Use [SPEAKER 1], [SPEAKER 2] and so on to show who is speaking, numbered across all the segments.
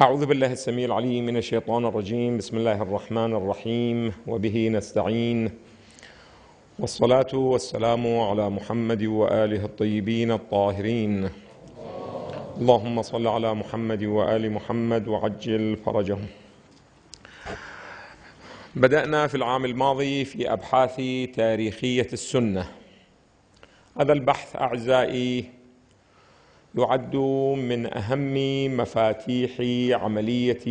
[SPEAKER 1] أعوذ بالله السميع العليم من الشيطان الرجيم بسم الله الرحمن الرحيم وبه نستعين والصلاة والسلام على محمد وآله الطيبين الطاهرين اللهم صل على محمد وآل محمد وعجل فرجهم بدأنا في العام الماضي في أبحاث تاريخية السنة هذا البحث أعزائي يعد من اهم مفاتيح عمليه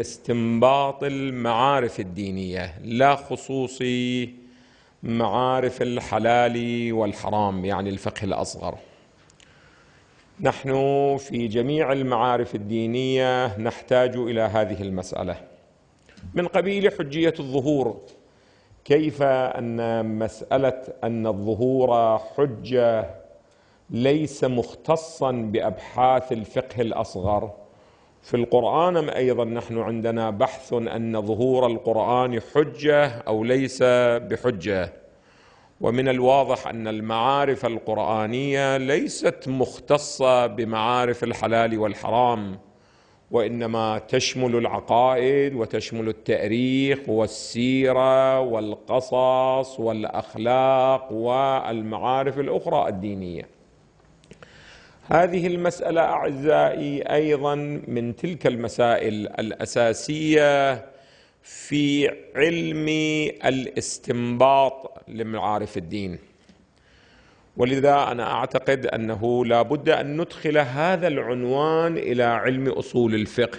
[SPEAKER 1] استنباط المعارف الدينيه لا خصوصي معارف الحلال والحرام يعني الفقه الاصغر نحن في جميع المعارف الدينيه نحتاج الى هذه المساله من قبيل حجيه الظهور كيف ان مساله ان الظهور حجه ليس مختصا بابحاث الفقه الاصغر في القران ايضا نحن عندنا بحث ان ظهور القران حجه او ليس بحجه ومن الواضح ان المعارف القرانيه ليست مختصه بمعارف الحلال والحرام وانما تشمل العقائد وتشمل التاريخ والسيره والقصص والاخلاق والمعارف الاخرى الدينيه هذه المساله اعزائي ايضا من تلك المسائل الاساسيه في علم الاستنباط لمعارف الدين ولذا انا اعتقد انه لا بد ان ندخل هذا العنوان الى علم اصول الفقه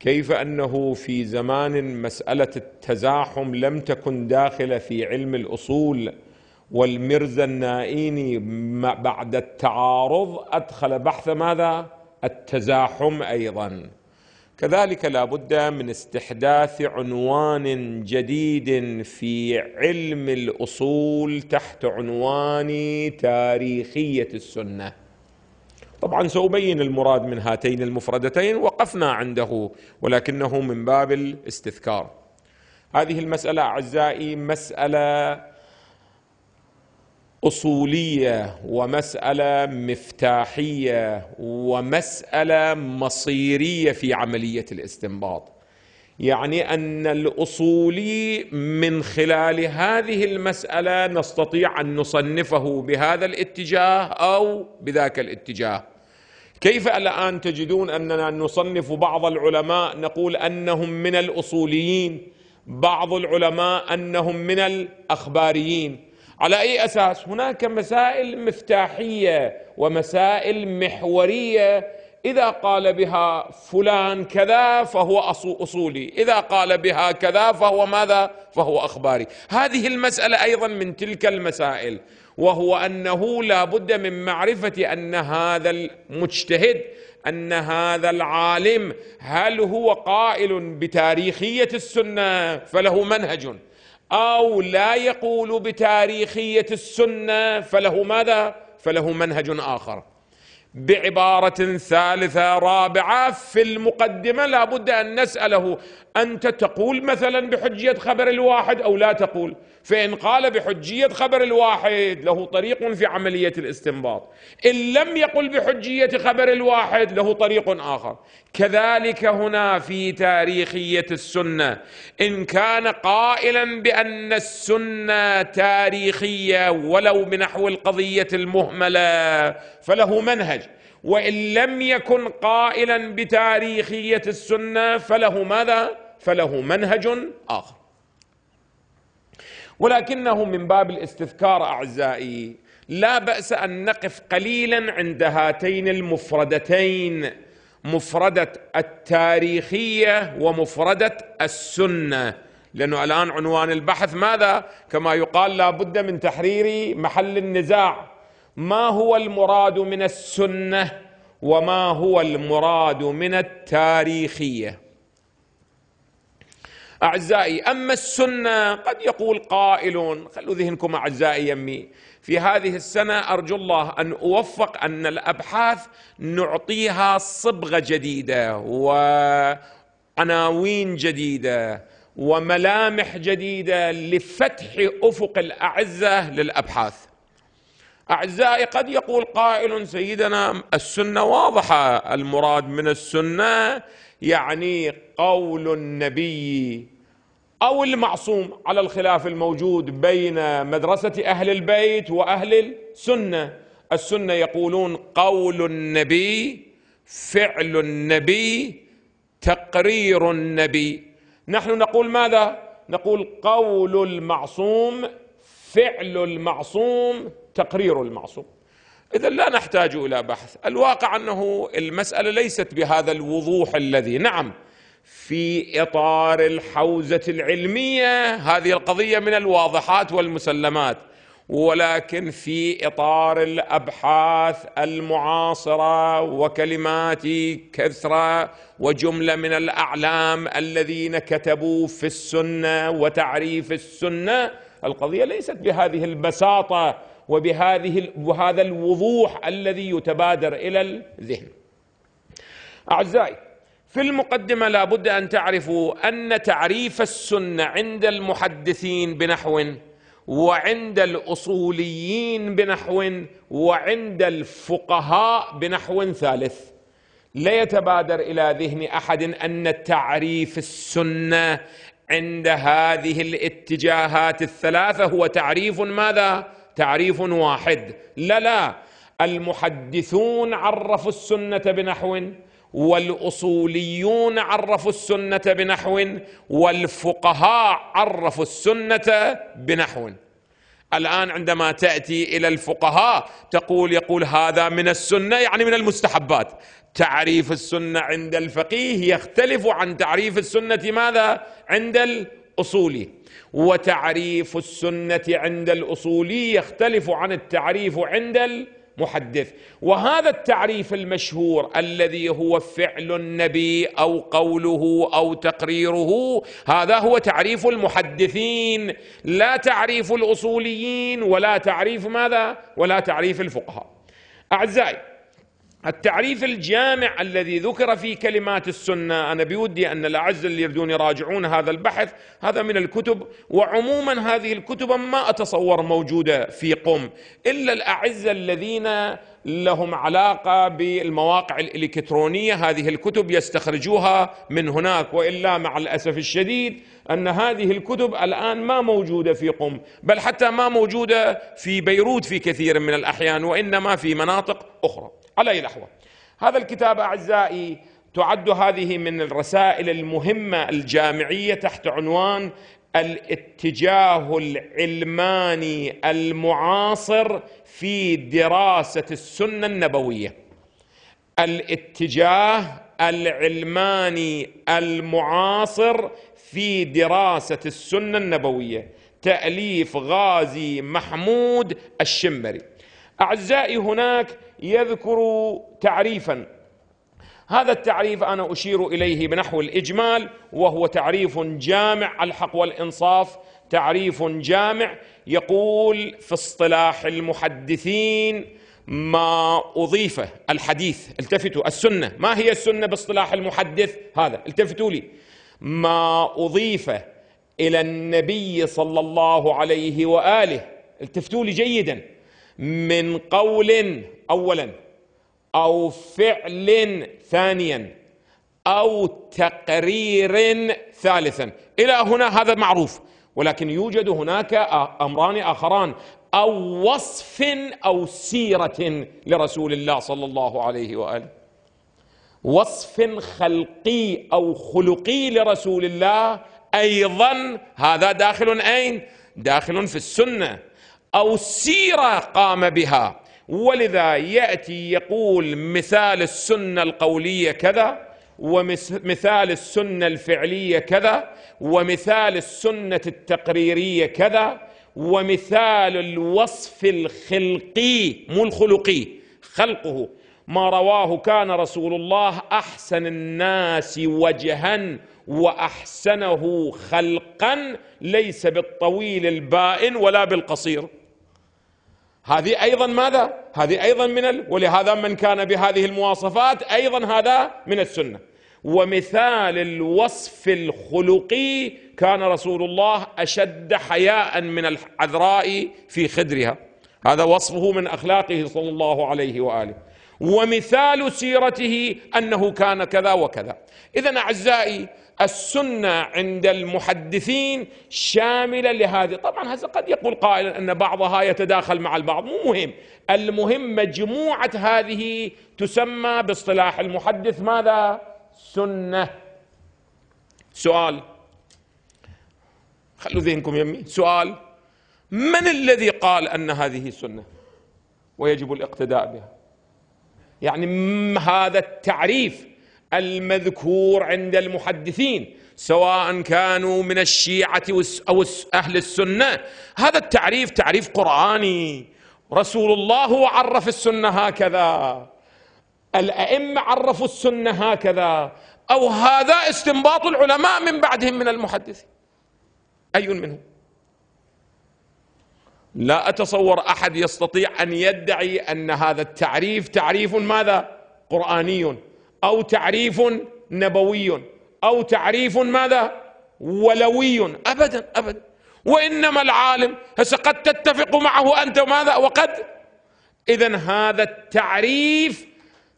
[SPEAKER 1] كيف انه في زمان مساله التزاحم لم تكن داخله في علم الاصول والمرزا النائيني بعد التعارض أدخل بحث ماذا؟ التزاحم أيضا كذلك لا بد من استحداث عنوان جديد في علم الأصول تحت عنوان تاريخية السنة طبعا سأبين المراد من هاتين المفردتين وقفنا عنده ولكنه من باب الاستذكار هذه المسألة أعزائي مسألة اصوليه ومساله مفتاحيه ومساله مصيريه في عمليه الاستنباط يعني ان الاصولي من خلال هذه المساله نستطيع ان نصنفه بهذا الاتجاه او بذاك الاتجاه كيف الان تجدون اننا نصنف بعض العلماء نقول انهم من الاصوليين بعض العلماء انهم من الاخباريين على اي اساس هناك مسائل مفتاحيه ومسائل محوريه اذا قال بها فلان كذا فهو اصولي اذا قال بها كذا فهو ماذا فهو اخباري هذه المساله ايضا من تلك المسائل وهو انه لا بد من معرفه ان هذا المجتهد ان هذا العالم هل هو قائل بتاريخيه السنه فله منهج او لا يقول بتاريخيه السنه فله ماذا فله منهج اخر بعباره ثالثه رابعه في المقدمه لابد ان نساله أنت تقول مثلا بحجية خبر الواحد أو لا تقول فإن قال بحجية خبر الواحد له طريق في عملية الاستنباط إن لم يقل بحجية خبر الواحد له طريق آخر كذلك هنا في تاريخية السنة إن كان قائلا بأن السنة تاريخية ولو بنحو القضية المهملة فله منهج وان لم يكن قائلا بتاريخيه السنه فله ماذا؟ فله منهج آخر ولكنه من باب الاستذكار أعزائي لا بأس أن نقف قليلا عند هاتين المفردتين مفردة التاريخية ومفردة السنة لأنه الآن عنوان البحث ماذا؟ كما يقال لا بد من تحرير محل النزاع ما هو المراد من السنة وما هو المراد من التاريخيه أعزائي أما السنة قد يقول قائل خلوا ذهنكم أعزائي يمي في هذه السنة أرجو الله أن أوفق أن الأبحاث نعطيها صبغة جديدة وعناوين جديدة وملامح جديدة لفتح أفق الأعزة للأبحاث أعزائي قد يقول قائل سيدنا السنة واضحة المراد من السنة يعني قول النبي أو المعصوم على الخلاف الموجود بين مدرسة أهل البيت وأهل السنة السنة يقولون قول النبي فعل النبي تقرير النبي نحن نقول ماذا نقول قول المعصوم فعل المعصوم تقرير المعصوم اذا لا نحتاج الى بحث الواقع انه المساله ليست بهذا الوضوح الذي نعم في اطار الحوزه العلميه هذه القضيه من الواضحات والمسلمات ولكن في اطار الابحاث المعاصره وكلمات كثره وجمله من الاعلام الذين كتبوا في السنه وتعريف السنه القضيه ليست بهذه البساطه وبهذه وهذا الوضوح الذي يتبادر إلى الذهن أعزائي في المقدمة لابد أن تعرفوا أن تعريف السنة عند المحدثين بنحو وعند الأصوليين بنحو وعند الفقهاء بنحو ثالث لا يتبادر إلى ذهن أحد أن تعريف السنة عند هذه الاتجاهات الثلاثة هو تعريف ماذا؟ تعريف واحد لا لا المحدثون عرفوا السنه بنحو والاصوليون عرفوا السنه بنحو والفقهاء عرفوا السنه بنحو الان عندما تاتي الى الفقهاء تقول يقول هذا من السنه يعني من المستحبات تعريف السنه عند الفقيه يختلف عن تعريف السنه ماذا عند الاصولي وتعريف السنه عند الاصولي يختلف عن التعريف عند المحدث وهذا التعريف المشهور الذي هو فعل النبي او قوله او تقريره هذا هو تعريف المحدثين لا تعريف الاصوليين ولا تعريف ماذا ولا تعريف الفقهاء اعزائي التعريف الجامع الذي ذكر في كلمات السنه انا بودي ان الأعز اللي يريدون يراجعون هذا البحث هذا من الكتب وعموما هذه الكتب ما اتصور موجوده في قم الا الأعز الذين لهم علاقه بالمواقع الالكترونيه هذه الكتب يستخرجوها من هناك والا مع الاسف الشديد ان هذه الكتب الان ما موجوده في قم بل حتى ما موجوده في بيروت في كثير من الاحيان وانما في مناطق اخرى على أي نحو هذا الكتاب أعزائي تعد هذه من الرسائل المهمة الجامعية تحت عنوان الاتجاه العلماني المعاصر في دراسة السنة النبوية الاتجاه العلماني المعاصر في دراسة السنة النبوية تأليف غازي محمود الشمري أعزائي هناك يذكر تعريفا هذا التعريف انا اشير اليه بنحو الاجمال وهو تعريف جامع الحق والانصاف تعريف جامع يقول في اصطلاح المحدثين ما اضيف الحديث التفتوا السنه ما هي السنه باصطلاح المحدث هذا التفتوا لي ما اضيف الى النبي صلى الله عليه واله التفتوا لي جيدا من قول اولا او فعل ثانيا او تقرير ثالثا الى هنا هذا معروف ولكن يوجد هناك امران اخران او وصف او سيره لرسول الله صلى الله عليه واله وصف خلقي او خلقي لرسول الله ايضا هذا داخل اين داخل في السنه أو سيرة قام بها ولذا يأتي يقول مثال السنة القولية كذا ومثال السنة الفعلية كذا ومثال السنة التقريرية كذا ومثال الوصف الخلقي مو الخلقي خلقه ما رواه كان رسول الله أحسن الناس وجها واحسنه خلقا ليس بالطويل البائن ولا بالقصير هذه ايضا ماذا هذه ايضا من ال... ولهذا من كان بهذه المواصفات ايضا هذا من السنه ومثال الوصف الخلقي كان رسول الله اشد حياء من العذراء في خدرها هذا وصفه من اخلاقه صلى الله عليه واله ومثال سيرته انه كان كذا وكذا اذا اعزائي السنة عند المحدثين شاملة لهذه طبعا هذا قد يقول قائل أن بعضها يتداخل مع البعض مو مهم المهم مجموعة هذه تسمى باصطلاح المحدث ماذا سنة سؤال خلوا ذهنكم يمي سؤال من الذي قال أن هذه سنة ويجب الاقتداء بها يعني هذا التعريف المذكور عند المحدثين سواء كانوا من الشيعة أو أهل السنة هذا التعريف تعريف قرآني رسول الله عرف السنة هكذا الأئمة عرفوا السنة هكذا أو هذا استنباط العلماء من بعدهم من المحدثين أي منهم لا أتصور أحد يستطيع أن يدعي أن هذا التعريف تعريف ماذا قرآني أو تعريف نبوي أو تعريف ماذا ولوي أبدا أبدا وإنما العالم هسه قد تتفق معه أنت ماذا وقد إذا هذا التعريف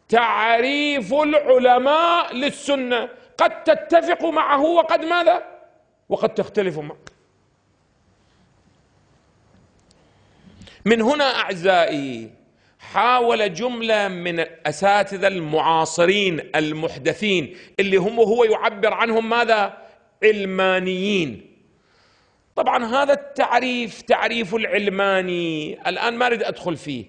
[SPEAKER 1] تعريف العلماء للسنة قد تتفق معه وقد ماذا وقد تختلف معه من هنا أعزائي حاول جملة من الأساتذة المعاصرين المحدثين اللي هم هو يعبر عنهم ماذا علمانيين طبعا هذا التعريف تعريف العلماني الآن ما أريد أدخل فيه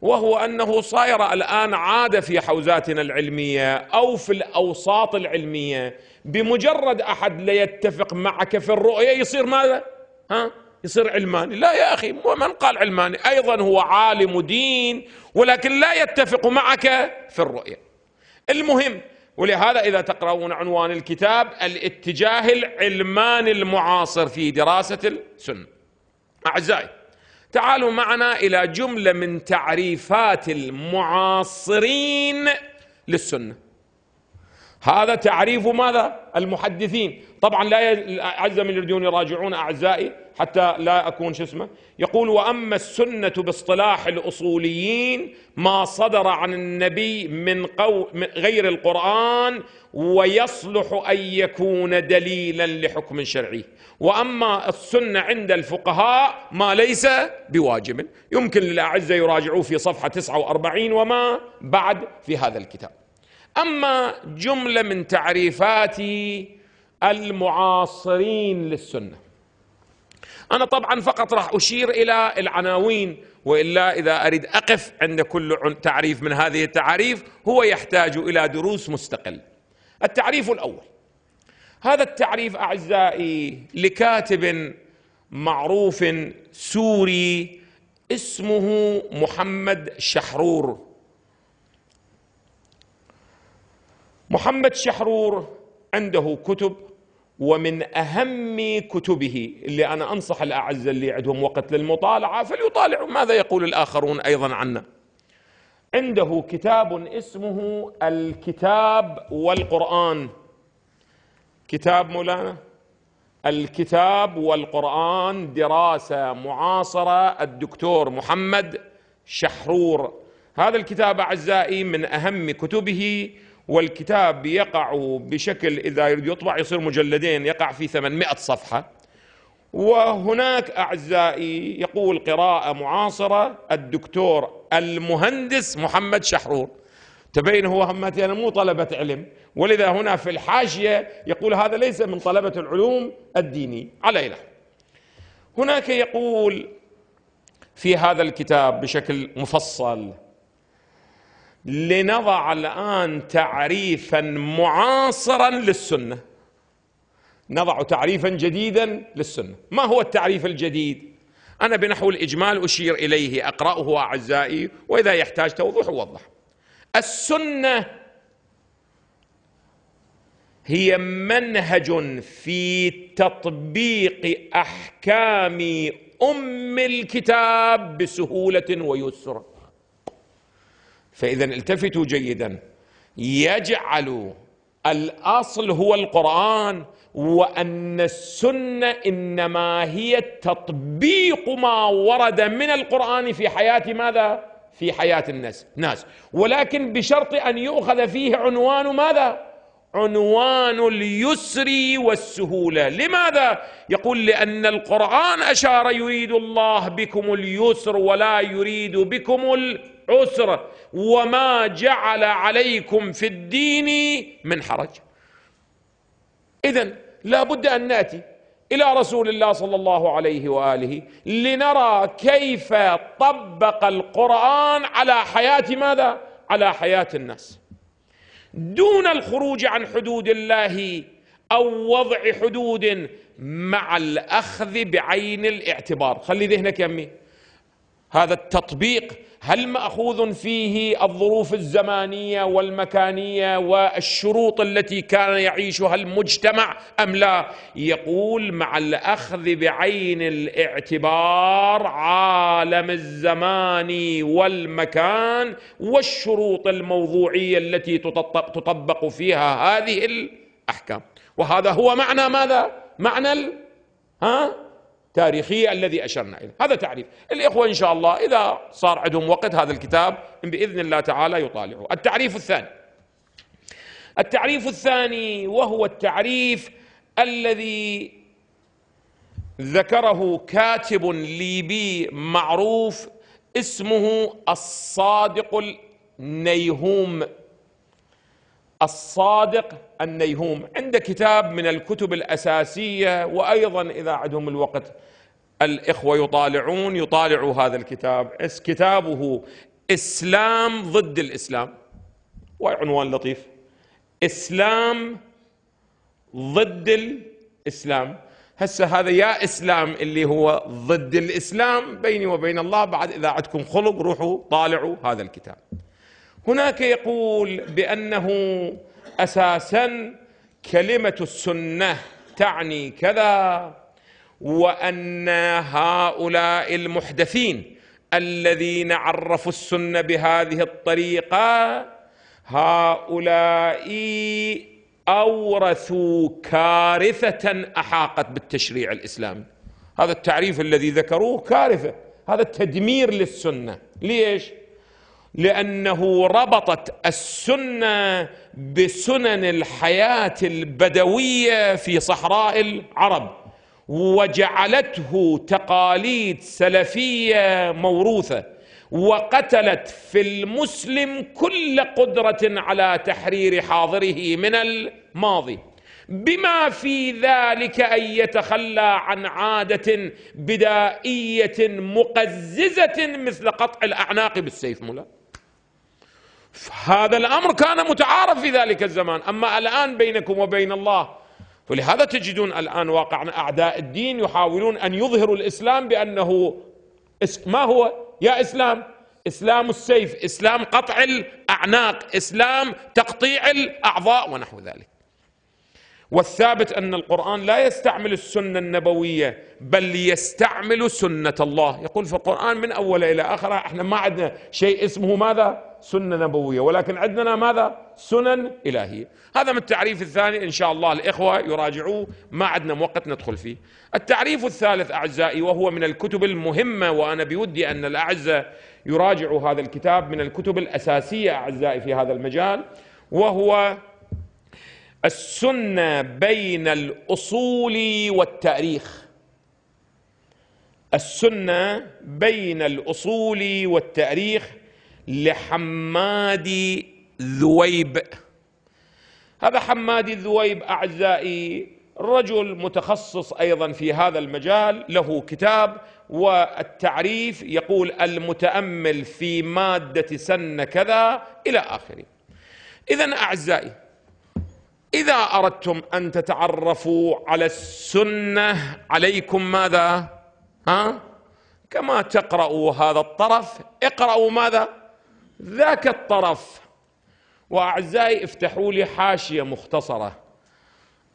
[SPEAKER 1] وهو أنه صاير الآن عادة في حوزاتنا العلمية أو في الأوساط العلمية بمجرد أحد لا يتفق معك في الرؤية يصير ماذا؟ ها؟ يصير علماني لا يا أخي ومن قال علماني أيضا هو عالم دين ولكن لا يتفق معك في الرؤية المهم ولهذا إذا تقرؤون عنوان الكتاب الاتجاه العلماني المعاصر في دراسة السنة أعزائي تعالوا معنا إلى جملة من تعريفات المعاصرين للسنه هذا تعريف ماذا المحدثين طبعا لا عز من يريدون يراجعون أعزائي حتى لا أكون شو اسمه يقول وأما السنة باصطلاح الأصوليين ما صدر عن النبي من قو غير القرآن ويصلح أن يكون دليلا لحكم شرعي وأما السنة عند الفقهاء ما ليس بواجب يمكن للأعزة يراجعوه في صفحة 49 وما بعد في هذا الكتاب اما جمله من تعريفات المعاصرين للسنه انا طبعا فقط راح اشير الى العناوين والا اذا اريد اقف عند كل تعريف من هذه التعاريف هو يحتاج الى دروس مستقله التعريف الاول هذا التعريف اعزائي لكاتب معروف سوري اسمه محمد شحرور محمد شحرور عنده كتب ومن أهم كتبه اللي أنا أنصح الأعزة اللي عندهم وقت للمطالعة فليطالعوا ماذا يقول الآخرون أيضا عنا عنده كتاب اسمه الكتاب والقرآن كتاب مولانا الكتاب والقرآن دراسة معاصرة الدكتور محمد شحرور هذا الكتاب أعزائي من أهم كتبه والكتاب يقع بشكل إذا يريد يطبع يصير مجلدين يقع في 800 صفحة وهناك أعزائي يقول قراءة معاصرة الدكتور المهندس محمد شحرور تبين هو همتي أنا مو طلبة علم ولذا هنا في الحاشية يقول هذا ليس من طلبة العلوم الديني على إله هناك يقول في هذا الكتاب بشكل مفصل لنضع الان تعريفا معاصرا للسنه نضع تعريفا جديدا للسنه ما هو التعريف الجديد انا بنحو الاجمال اشير اليه اقراه اعزائي واذا يحتاج توضيح اوضح السنه هي منهج في تطبيق احكام ام الكتاب بسهوله ويسر فإذا التفتوا جيدا يجعل الأصل هو القرآن وأن السنة إنما هي تطبيق ما ورد من القرآن في حياة ماذا؟ في حياة الناس ناس ولكن بشرط أن يؤخذ فيه عنوان ماذا؟ عنوان اليسر والسهولة لماذا؟ يقول لأن القرآن أشار يريد الله بكم اليسر ولا يريد بكم ال... عسرة وما جعل عليكم في الدين من حرج إذا لا بد أن نأتي إلى رسول الله صلى الله عليه وآله لنرى كيف طبق القرآن على حياة ماذا؟ على حياة الناس دون الخروج عن حدود الله أو وضع حدود مع الأخذ بعين الاعتبار خلي ذهنك يمي هذا التطبيق هل ماخوذ فيه الظروف الزمانيه والمكانيه والشروط التي كان يعيشها المجتمع ام لا يقول مع الاخذ بعين الاعتبار عالم الزمان والمكان والشروط الموضوعيه التي تطبق فيها هذه الاحكام وهذا هو معنى ماذا معنى ها التاريخية الذي أشرنا إليه هذا تعريف الإخوة إن شاء الله إذا صار عندهم وقت هذا الكتاب بإذن الله تعالى يطالعه التعريف الثاني التعريف الثاني وهو التعريف الذي ذكره كاتب ليبي معروف اسمه الصادق النيهوم الصادق النيهوم عنده كتاب من الكتب الأساسية وأيضا إذا عدهم الوقت الإخوة يطالعون يطالعوا هذا الكتاب كتابه إسلام ضد الإسلام وعنوان لطيف إسلام ضد الإسلام هسه هذا يا إسلام اللي هو ضد الإسلام بيني وبين الله بعد إذا عندكم خلق روحوا طالعوا هذا الكتاب هناك يقول بانه اساسا كلمه السنه تعني كذا وان هؤلاء المحدثين الذين عرفوا السنه بهذه الطريقه هؤلاء اورثوا كارثه احاقت بالتشريع الاسلامي هذا التعريف الذي ذكروه كارثه هذا التدمير للسنه ليش لانه ربطت السنه بسنن الحياه البدويه في صحراء العرب وجعلته تقاليد سلفيه موروثه وقتلت في المسلم كل قدره على تحرير حاضره من الماضي بما في ذلك ان يتخلى عن عاده بدائيه مقززه مثل قطع الاعناق بالسيف ملا هذا الأمر كان متعارف في ذلك الزمان أما الآن بينكم وبين الله فلهذا تجدون الآن واقع أعداء الدين يحاولون أن يظهروا الإسلام بأنه ما هو يا إسلام إسلام السيف إسلام قطع الأعناق إسلام تقطيع الأعضاء ونحو ذلك والثابت ان القران لا يستعمل السنه النبويه بل يستعمل سنه الله يقول في القران من اول الى اخره احنا ما عندنا شيء اسمه ماذا سنه نبويه ولكن عندنا ماذا سنن الهيه هذا من التعريف الثاني ان شاء الله الاخوه يراجعوه ما عندنا وقت ندخل فيه التعريف الثالث اعزائي وهو من الكتب المهمه وانا بودي ان الاعزه يراجعوا هذا الكتاب من الكتب الاساسيه اعزائي في هذا المجال وهو السنه بين الاصول والتاريخ السنه بين الاصول والتاريخ لحمادي ذويب هذا حمادي ذويب اعزائي رجل متخصص ايضا في هذا المجال له كتاب والتعريف يقول المتامل في ماده سن كذا الى اخره اذا اعزائي اذا اردتم ان تتعرفوا على السنه عليكم ماذا ها كما تقرأوا هذا الطرف اقرأوا ماذا ذاك الطرف وأعزائي افتحوا لي حاشية مختصرة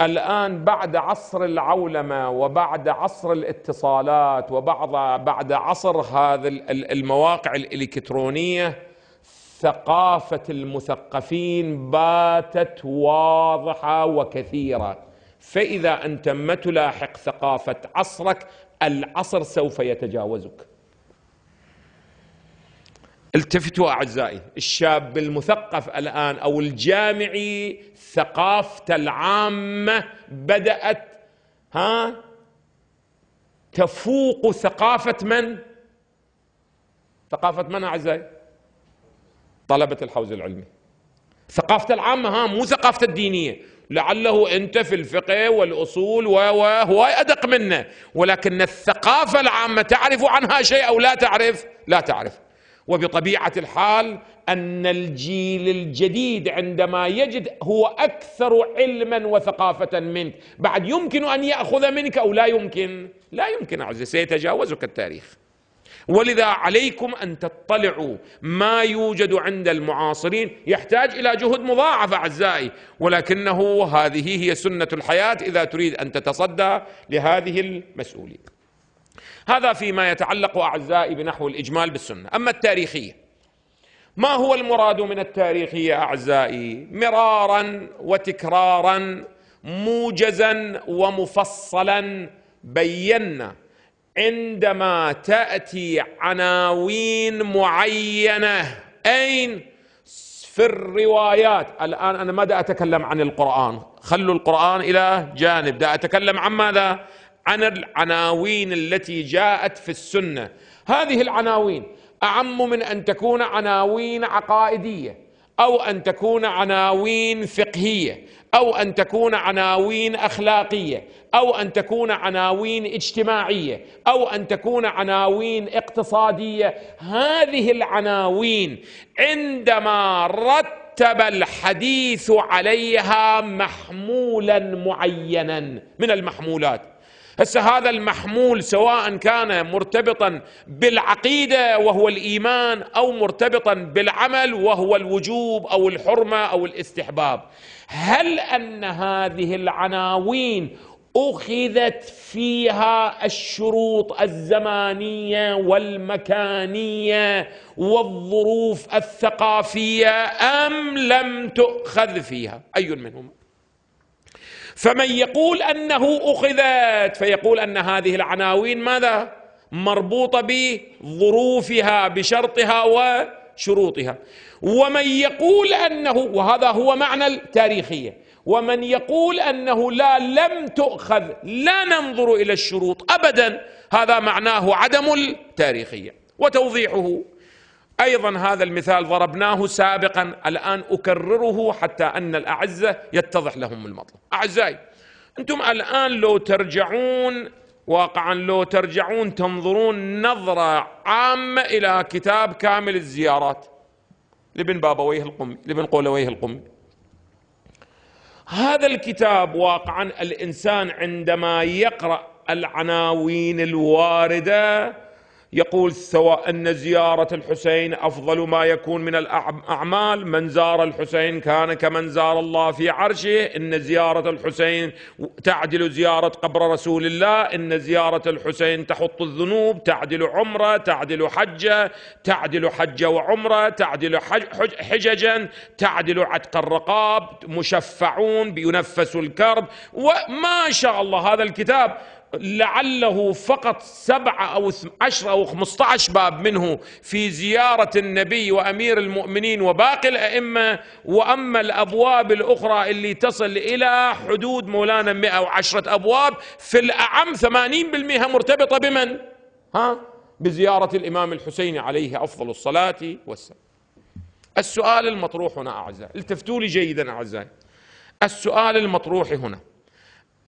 [SPEAKER 1] الآن بعد عصر العولمة وبعد عصر الاتصالات وبعد بعد عصر هذه المواقع الإلكترونية ثقافه المثقفين باتت واضحه وكثيره فاذا انت ما تلاحق ثقافه عصرك العصر سوف يتجاوزك التفتوا اعزائي الشاب المثقف الان او الجامعي ثقافته العامه بدات ها تفوق ثقافه من ثقافه من اعزائي طلبة الحوز العلمي ثقافة العامة ها مو ثقافة الدينية لعله أنت في الفقه والأصول و و هو أدق منه ولكن الثقافة العامة تعرف عنها شيء أو لا تعرف لا تعرف وبطبيعة الحال أن الجيل الجديد عندما يجد هو أكثر علما وثقافة منك بعد يمكن أن يأخذ منك أو لا يمكن لا يمكن عزيزي سيتجاوزك التاريخ ولذا عليكم ان تطلعوا ما يوجد عند المعاصرين يحتاج الى جهد مضاعف اعزائي ولكنه هذه هي سنه الحياه اذا تريد ان تتصدى لهذه المسؤوليه. هذا فيما يتعلق اعزائي بنحو الاجمال بالسنه، اما التاريخيه ما هو المراد من التاريخ يا اعزائي مرارا وتكرارا موجزا ومفصلا بينا عندما تاتي عناوين معينه اين في الروايات الان انا ماذا اتكلم عن القران خلوا القران الى جانب دا اتكلم عن ماذا عن العناوين التي جاءت في السنه هذه العناوين اعم من ان تكون عناوين عقائديه او ان تكون عناوين فقهيه او ان تكون عناوين اخلاقيه او ان تكون عناوين اجتماعيه او ان تكون عناوين اقتصاديه هذه العناوين عندما رتب الحديث عليها محمولا معينا من المحمولات هسه هذا المحمول سواء كان مرتبطا بالعقيده وهو الايمان او مرتبطا بالعمل وهو الوجوب او الحرمه او الاستحباب هل ان هذه العناوين أخذت فيها الشروط الزمانية والمكانية والظروف الثقافية أم لم تؤخذ فيها أي منهما فمن يقول أنه أخذت فيقول أن هذه العناوين ماذا مربوطة بظروفها بشرطها وشروطها ومن يقول أنه وهذا هو معنى التاريخية ومن يقول انه لا لم تؤخذ لا ننظر الى الشروط ابدا هذا معناه عدم التاريخيه وتوضيحه ايضا هذا المثال ضربناه سابقا الان اكرره حتى ان الاعزه يتضح لهم المطلب اعزائي انتم الان لو ترجعون واقعا لو ترجعون تنظرون نظره عامه الى كتاب كامل الزيارات لابن بابويه القمي لابن قولويه القمي هذا الكتاب واقعا الانسان عندما يقرا العناوين الوارده يقول سواء أن زيارة الحسين أفضل ما يكون من الأعمال من زار الحسين كان كمن زار الله في عرشه إن زيارة الحسين تعدل زيارة قبر رسول الله إن زيارة الحسين تحط الذنوب تعدل عمره تعدل حجه تعدل حجه وعمره تعدل حججا تعدل عتق الرقاب مشفعون بينفس الكرب وما شاء الله هذا الكتاب لعله فقط سبعة أو عشرة أو خمسة عشر باب منه في زيارة النبي وأمير المؤمنين وباقي الأئمة وأما الأبواب الأخرى اللي تصل إلى حدود مولانا مئة وعشرة أبواب في الأعم ثمانين بالمئة مرتبطة بمن؟ ها؟ بزيارة الإمام الحسين عليه أفضل الصلاة والسلام السؤال المطروح هنا أعزائي التفتوا لي جيدا أعزائي السؤال المطروح هنا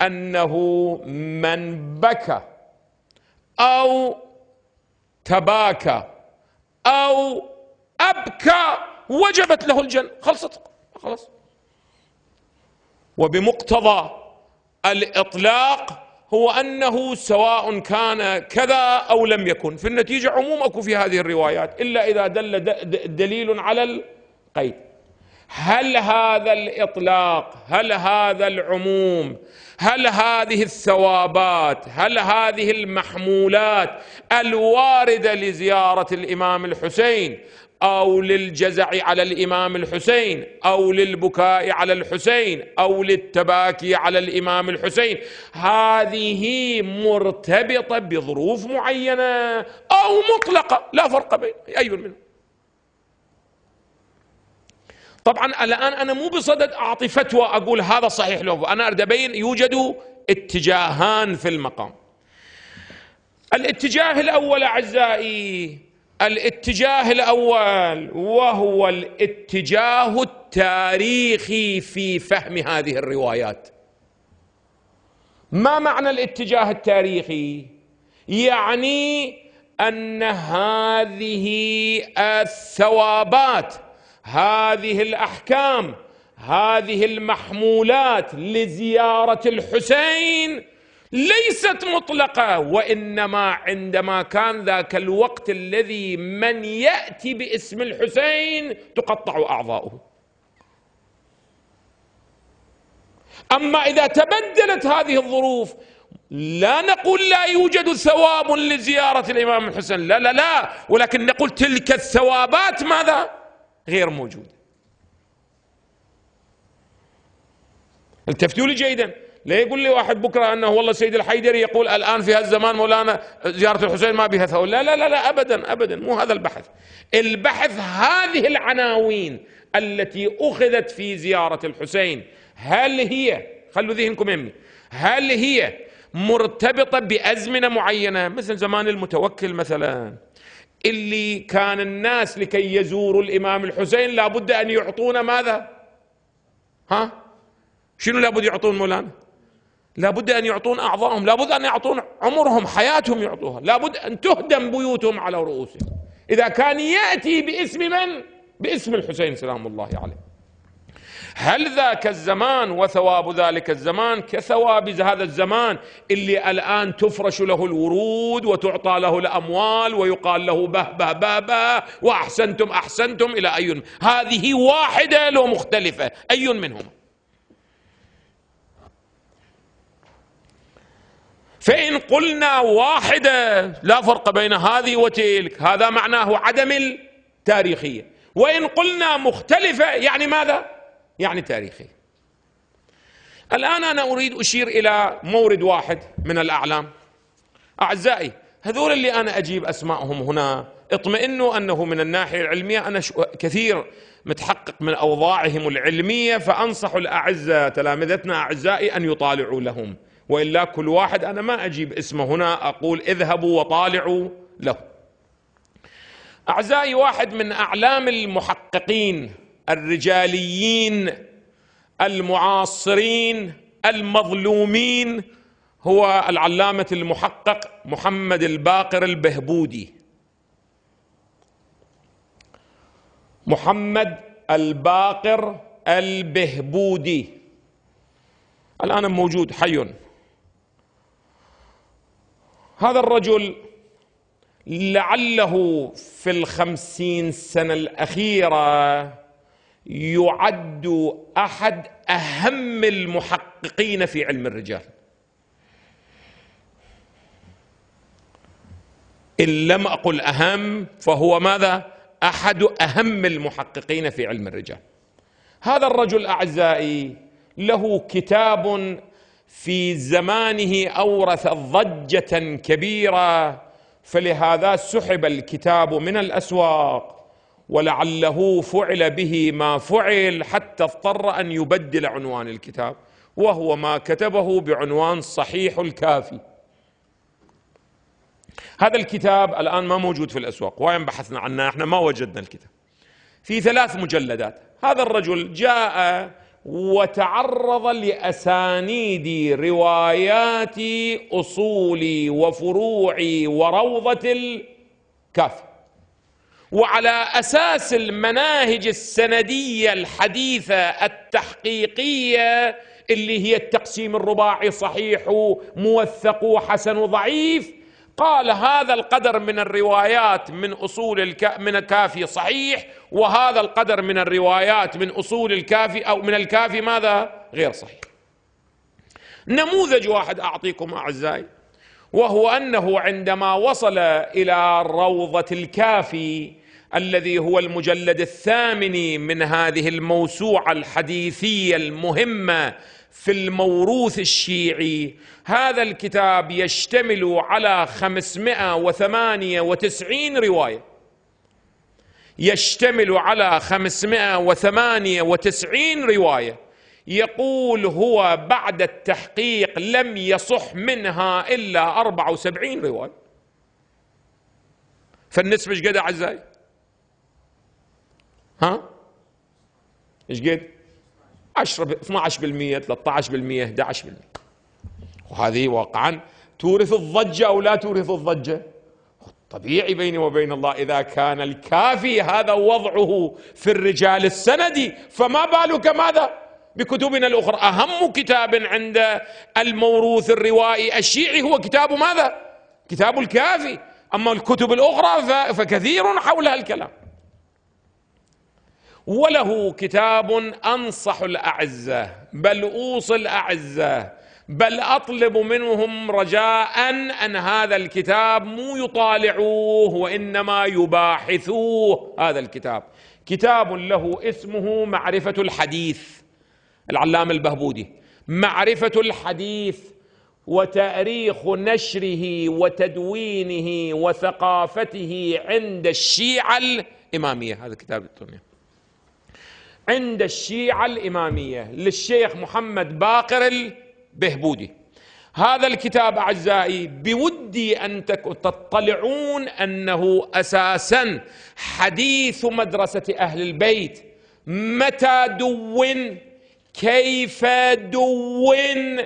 [SPEAKER 1] أنه من بكى أو تباكى أو أبكى وجبت له الجنة خلصت خلاص وبمقتضى الإطلاق هو أنه سواء كان كذا أو لم يكن في النتيجة عموم أكو في هذه الروايات إلا إذا دل دليل على القيد هل هذا الاطلاق هل هذا العموم هل هذه الثوابات هل هذه المحمولات الوارده لزياره الامام الحسين او للجزع على الامام الحسين او للبكاء على الحسين او للتباكي على الامام الحسين هذه مرتبطه بظروف معينه او مطلقه لا فرق بين اي منهم طبعا الآن أنا مو بصدد أعطي فتوى أقول هذا صحيح لو أنا أريد أبين يوجد اتجاهان في المقام الاتجاه الأول أعزائي الاتجاه الأول وهو الاتجاه التاريخي في فهم هذه الروايات ما معنى الاتجاه التاريخي يعني أن هذه الثوابات هذه الاحكام هذه المحمولات لزياره الحسين ليست مطلقه وانما عندما كان ذاك الوقت الذي من ياتي باسم الحسين تقطع اعضاؤه اما اذا تبدلت هذه الظروف لا نقول لا يوجد ثواب لزياره الامام الحسين لا لا لا ولكن نقول تلك الثوابات ماذا غير موجود التفتوا لي جيدا لا يقول لي واحد بكرة أنه والله سيد الحيدري يقول الآن في هذا الزمان مولانا زيارة الحسين ما بها ثواب لا لا لا لا أبدا أبدا مو هذا البحث البحث هذه العناوين التي أخذت في زيارة الحسين هل هي خلوا ذهنكم يمي هل هي مرتبطة بأزمنة معينة مثل زمان المتوكل مثلاً اللي كان الناس لكي يزوروا الإمام الحسين لابد أن يعطون ماذا ها شنو لابد يعطون مولانا لابد أن يعطون أعضائهم لابد أن يعطون عمرهم حياتهم يعطوها لابد أن تهدم بيوتهم على رؤوسهم إذا كان يأتي باسم من باسم الحسين سلام الله عليه هل ذاك الزمان وثواب ذلك الزمان كثواب هذا الزمان اللي الآن تفرش له الورود وتعطى له الأموال ويقال له به به به به وأحسنتم أحسنتم إلى أي هذه واحدة لو مختلفة أي منهما فإن قلنا واحدة لا فرق بين هذه وتلك هذا معناه عدم التاريخية وإن قلنا مختلفة يعني ماذا؟ يعني تاريخي الآن أنا أريد أشير إلى مورد واحد من الأعلام أعزائي هذول اللي أنا أجيب أسمائهم هنا اطمئنوا أنه من الناحية العلمية أنا كثير متحقق من أوضاعهم العلمية فأنصح الأعزة تلامذتنا أعزائي أن يطالعوا لهم وإلا كل واحد أنا ما أجيب اسمه هنا أقول اذهبوا وطالعوا له أعزائي واحد من أعلام المحققين الرجاليين المعاصرين المظلومين هو العلامة المحقق محمد الباقر البهبودي محمد الباقر البهبودي الآن موجود حي هذا الرجل لعله في الخمسين سنة الأخيرة يعد احد اهم المحققين في علم الرجال ان لم اقل اهم فهو ماذا احد اهم المحققين في علم الرجال هذا الرجل اعزائي له كتاب في زمانه اورث ضجه كبيره فلهذا سحب الكتاب من الاسواق ولعله فعل به ما فعل حتى اضطر ان يبدل عنوان الكتاب وهو ما كتبه بعنوان صحيح الكافي هذا الكتاب الان ما موجود في الاسواق وين بحثنا عنه احنا ما وجدنا الكتاب في ثلاث مجلدات هذا الرجل جاء وتعرض لاسانيد روايات اصولي وفروعي وروضه الكافي وعلى اساس المناهج السنديه الحديثه التحقيقيه اللي هي التقسيم الرباعي صحيح موثق وحسن وضعيف قال هذا القدر من الروايات من اصول الك... من الكافي صحيح وهذا القدر من الروايات من اصول الكافي او من الكافي ماذا غير صحيح نموذج واحد اعطيكم اعزائي وهو انه عندما وصل الى روضه الكافي الذي هو المجلد الثامن من هذه الموسوعه الحديثيه المهمه في الموروث الشيعي هذا الكتاب يشتمل على 598 روايه يشتمل على 598 روايه يقول هو بعد التحقيق لم يصح منها الا 74 روايه فالنسبه ايش قد اعزائي؟ ها ايش قد 10 12% 13% 11% وهذه واقعا تورث الضجة أو لا تورث الضجة طبيعي بيني وبين الله إذا كان الكافي هذا وضعه في الرجال السندي فما بالك ماذا بكتبنا الأخرى أهم كتاب عند الموروث الروائي الشيعي هو كتاب ماذا كتاب الكافي أما الكتب الأخرى فكثير حولها الكلام وله كتاب انصح الاعزه بل اوصي الاعزه بل اطلب منهم رجاء ان هذا الكتاب مو يطالعوه وانما يباحثوه هذا الكتاب كتاب له اسمه معرفه الحديث العلامه البهبودي معرفه الحديث وتاريخ نشره وتدوينه وثقافته عند الشيعه الاماميه هذا كتاب الدنيا عند الشيعة الإمامية للشيخ محمد باقر البهبودي هذا الكتاب أعزائي بودي أن تطلعون أنه أساسا حديث مدرسة أهل البيت متى دون كيف دون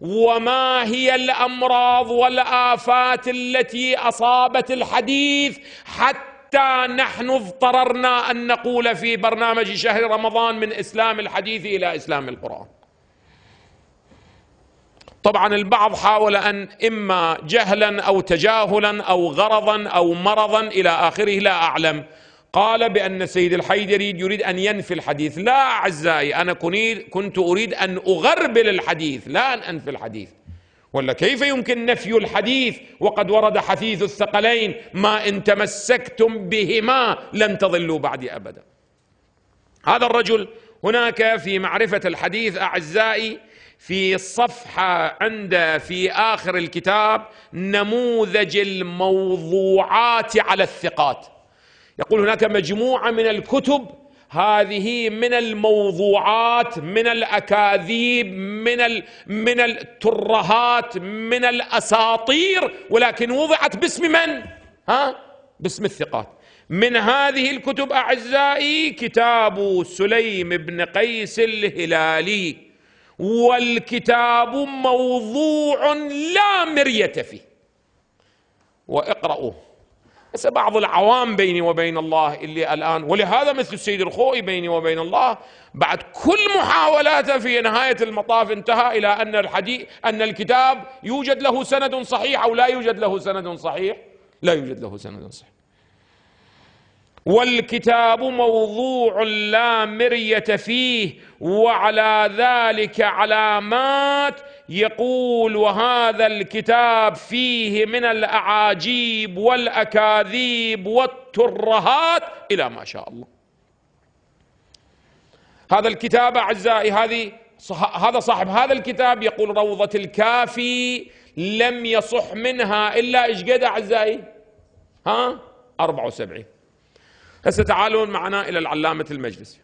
[SPEAKER 1] وما هي الأمراض والآفات التي أصابت الحديث حتى نحن اضطررنا ان نقول في برنامج شهر رمضان من اسلام الحديث الى اسلام القران طبعا البعض حاول ان اما جهلا او تجاهلا او غرضا او مرضا الى اخره لا اعلم قال بان السيد الحيدري يريد ان ينفي الحديث لا اعزائي انا كنت اريد ان اغربل الحديث لا ان انفي الحديث ولا كيف يمكن نفي الحديث وقد ورد حديث الثقلين ما إن تمسكتم بهما لن تضلوا بعدي أبدا هذا الرجل هناك في معرفة الحديث أعزائي في صفحة عند في آخر الكتاب نموذج الموضوعات على الثقات يقول هناك مجموعة من الكتب هذه من الموضوعات من الاكاذيب من من الترهات من الاساطير ولكن وضعت باسم من؟ ها؟ باسم الثقات. من هذه الكتب اعزائي كتاب سليم بن قيس الهلالي والكتاب موضوع لا مرية فيه واقرأوه بس بعض العوام بيني وبين الله اللي الآن ولهذا مثل السيد الخوئي بيني وبين الله بعد كل محاولاته في نهاية المطاف انتهى إلى أن الحديث أن الكتاب يوجد له سند صحيح أو لا يوجد له سند صحيح لا يوجد له سند صحيح والكتاب موضوع لا مرية فيه وعلى ذلك علامات يقول وهذا الكتاب فيه من الاعاجيب والاكاذيب والترهات الى ما شاء الله هذا الكتاب اعزائي هذه هذا صاحب هذا الكتاب يقول روضة الكافي لم يصح منها إلا إيش قد أعزائي ها 74 هسه تعالون معنا إلى العلامة المجلسي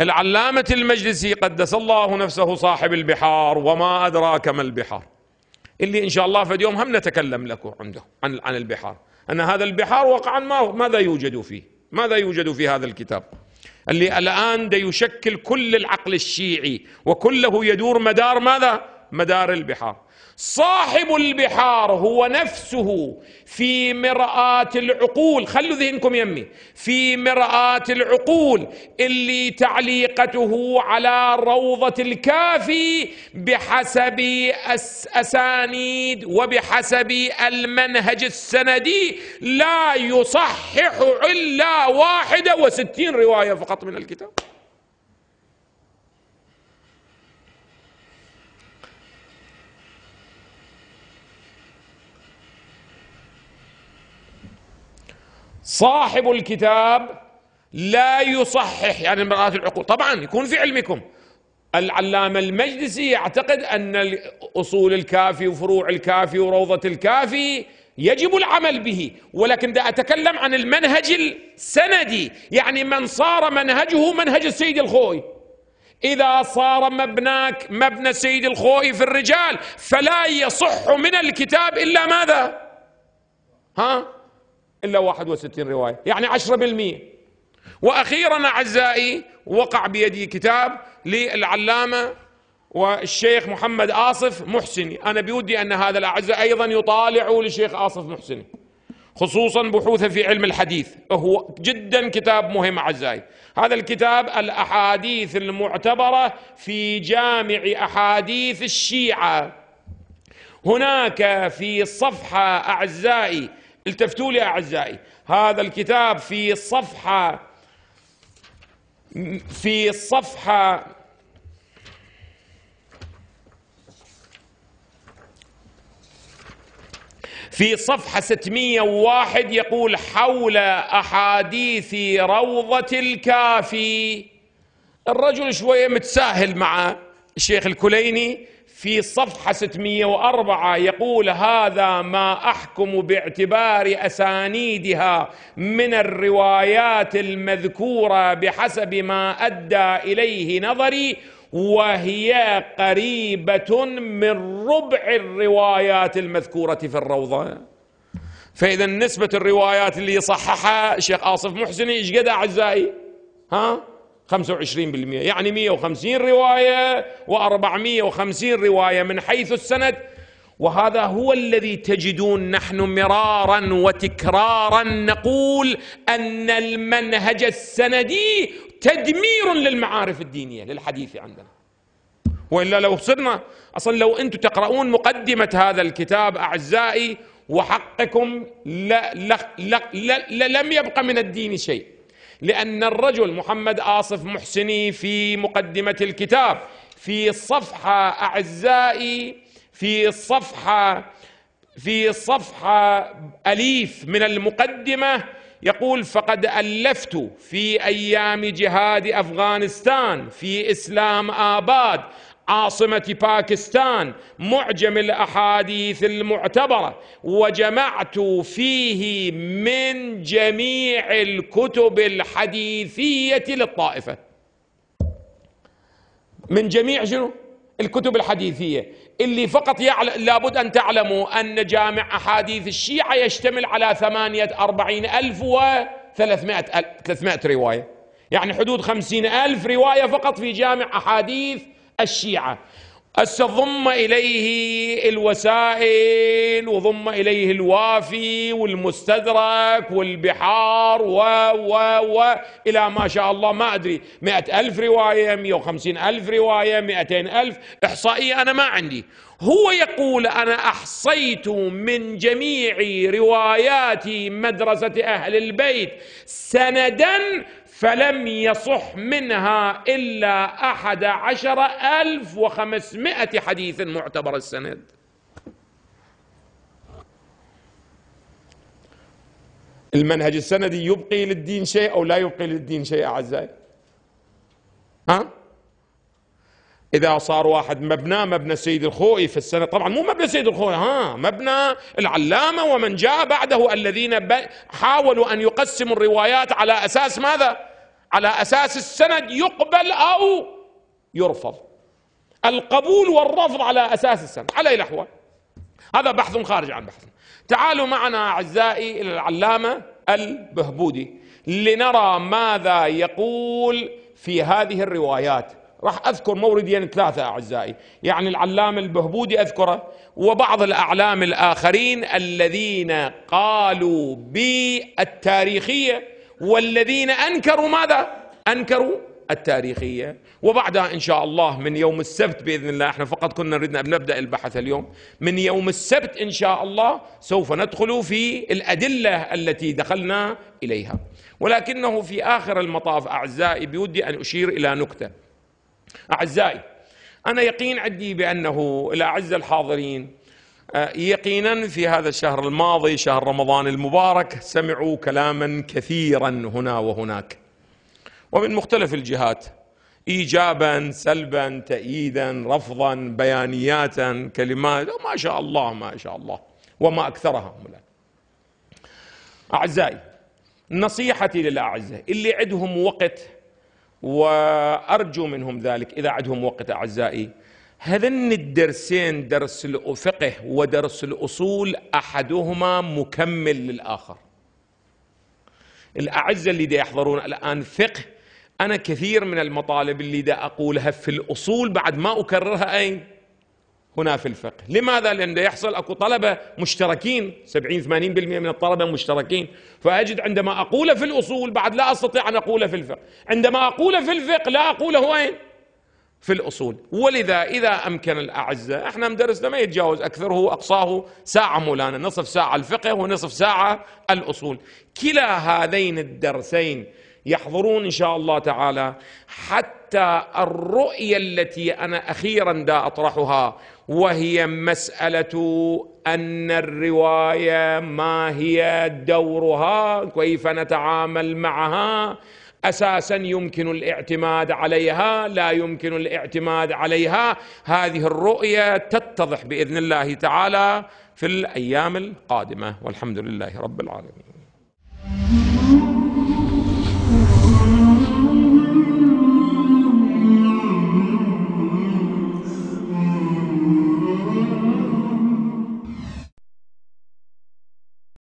[SPEAKER 1] العلامة المجلسي قدس الله نفسه صاحب البحار وما أدراك ما البحار اللي إن شاء الله في يوم هم نتكلم لكم عنده عن, عن البحار أن هذا البحار وقعا ما ماذا يوجد فيه ماذا يوجد في هذا الكتاب اللي الآن ده يشكل كل العقل الشيعي وكله يدور مدار ماذا مدار البحار صاحب البحار هو نفسه في مرآة العقول خلوا ذهنكم يمي في مرآة العقول اللي تعليقته على روضة الكافي بحسب أسانيد وبحسب المنهج السندي لا يصحح إلا واحدة وستين رواية فقط من الكتاب صاحب الكتاب لا يصحح يعني امرأة العقول طبعا يكون في علمكم العلامة المجلسي يعتقد أن أصول الكافي وفروع الكافي وروضة الكافي يجب العمل به ولكن ده أتكلم عن المنهج السندي يعني من صار منهجه منهج السيد الخوي إذا صار مبناك مبنى السيد الخوي في الرجال فلا يصح من الكتاب إلا ماذا ها إلا 61 رواية يعني 10% وأخيرا أعزائي وقع بيدي كتاب للعلامة والشيخ محمد آصف محسني أنا بودي أن هذا الأعزاء أيضا يطالعوا للشيخ آصف محسني خصوصا بحوثه في علم الحديث هو جدا كتاب مهم أعزائي هذا الكتاب الأحاديث المعتبرة في جامع أحاديث الشيعة هناك في صفحة أعزائي التفتوا لي أعزائي هذا الكتاب في صفحة في صفحة في صفحة 601 يقول حول أحاديث روضة الكافي الرجل شوية متساهل مع الشيخ الكليني في صفحة 604 يقول هذا ما أحكم باعتبار أسانيدها من الروايات المذكورة بحسب ما أدى إليه نظري وهي قريبة من ربع الروايات المذكورة في الروضة فإذا نسبة الروايات اللي صححها الشيخ آصف محسن إيش قد أعزائي ها 25% يعني 150 رواية و450 رواية من حيث السند وهذا هو الذي تجدون نحن مرارا وتكرارا نقول أن المنهج السندي تدمير للمعارف الدينية للحديث عندنا والا لو صرنا اصلا لو انتم تقرؤون مقدمه هذا الكتاب اعزائي وحقكم لا لا لا لا لم يبقى من الدين شيء لأن الرجل محمد آصف محسني في مقدمة الكتاب في الصفحة أعزائي في الصفحة في صفحة أليف من المقدمة يقول فقد ألفت في أيام جهاد أفغانستان في إسلام آباد عاصمة باكستان معجم الأحاديث المعتبرة وجمعت فيه من جميع الكتب الحديثية للطائفة من جميع شنو؟ الكتب الحديثية اللي فقط يعل... لابد أن تعلموا أن جامع أحاديث الشيعة يشتمل على ثمانية أربعين ألف وثلاثمائة ألف... 300 رواية يعني حدود خمسين ألف رواية فقط في جامع أحاديث الشيعة هسه ضم إليه الوسائل وضم إليه الوافي والمستدرك والبحار و و و إلى ما شاء الله ما أدري مئة ألف رواية مئة وخمسين ألف رواية مئتين ألف إحصائية أنا ما عندي هو يقول أنا أحصيت من جميع روايات مدرسة أهل البيت سندا فلم يصح منها إلا أحد عشر ألف وخمسمائة حديث معتبر السند المنهج السندي يبقي للدين شيء أو لا يبقي للدين شيء أعزائي ها؟ إذا صار واحد مبنى مبنى سيد الخوئي في السنة طبعا مو مبنى سيد الخوئي ها مبنى العلامة ومن جاء بعده الذين حاولوا أن يقسموا الروايات على أساس ماذا على اساس السند يقبل او يرفض القبول والرفض على اساس السند على اي الاحوال هذا بحث خارج عن بحثنا تعالوا معنا اعزائي الى العلامه البهبودي لنرى ماذا يقول في هذه الروايات راح اذكر موردين ثلاثه اعزائي يعني العلامه البهبودي اذكره وبعض الاعلام الاخرين الذين قالوا بالتاريخيه والذين انكروا ماذا؟ انكروا التاريخيه وبعدها ان شاء الله من يوم السبت باذن الله احنا فقط كنا نريد ان نبدا البحث اليوم من يوم السبت ان شاء الله سوف ندخل في الادله التي دخلنا اليها ولكنه في اخر المطاف اعزائي بودي ان اشير الى نكته اعزائي انا يقين عندي بانه الاعز الحاضرين آه، يقينا في هذا الشهر الماضي شهر رمضان المبارك سمعوا كلاما كثيرا هنا وهناك ومن مختلف الجهات ايجابا سلبا تاييدا رفضا بيانياتا كلمات ما شاء الله ما شاء الله وما اكثرها الان اعزائي نصيحتي للاعزاء اللي عندهم وقت وارجو منهم ذلك اذا عندهم وقت اعزائي هذن الدرسين درس الفقه ودرس الأصول أحدهما مكمل للآخر الأعزة اللي دا يحضرون الآن فقه أنا كثير من المطالب اللي دا أقولها في الأصول بعد ما أكررها أين هنا في الفقه لماذا؟ لأن دا يحصل أكو طلبة مشتركين 70-80% من الطلبة مشتركين فأجد عندما أقوله في الأصول بعد لا أستطيع أن أقوله في الفقه عندما أقوله في الفقه لا أقوله أين؟ في الأصول ولذا إذا أمكن الأعزة احنا مدرسنا ما يتجاوز أكثره أقصاه ساعة مولانا نصف ساعة الفقه ونصف ساعة الأصول كلا هذين الدرسين يحضرون إن شاء الله تعالى حتى الرؤية التي أنا أخيرا دا أطرحها وهي مسألة أن الرواية ما هي دورها كيف نتعامل معها اساسا يمكن الاعتماد عليها لا يمكن الاعتماد عليها هذه الرؤيه تتضح باذن الله تعالى في الايام القادمه والحمد لله رب العالمين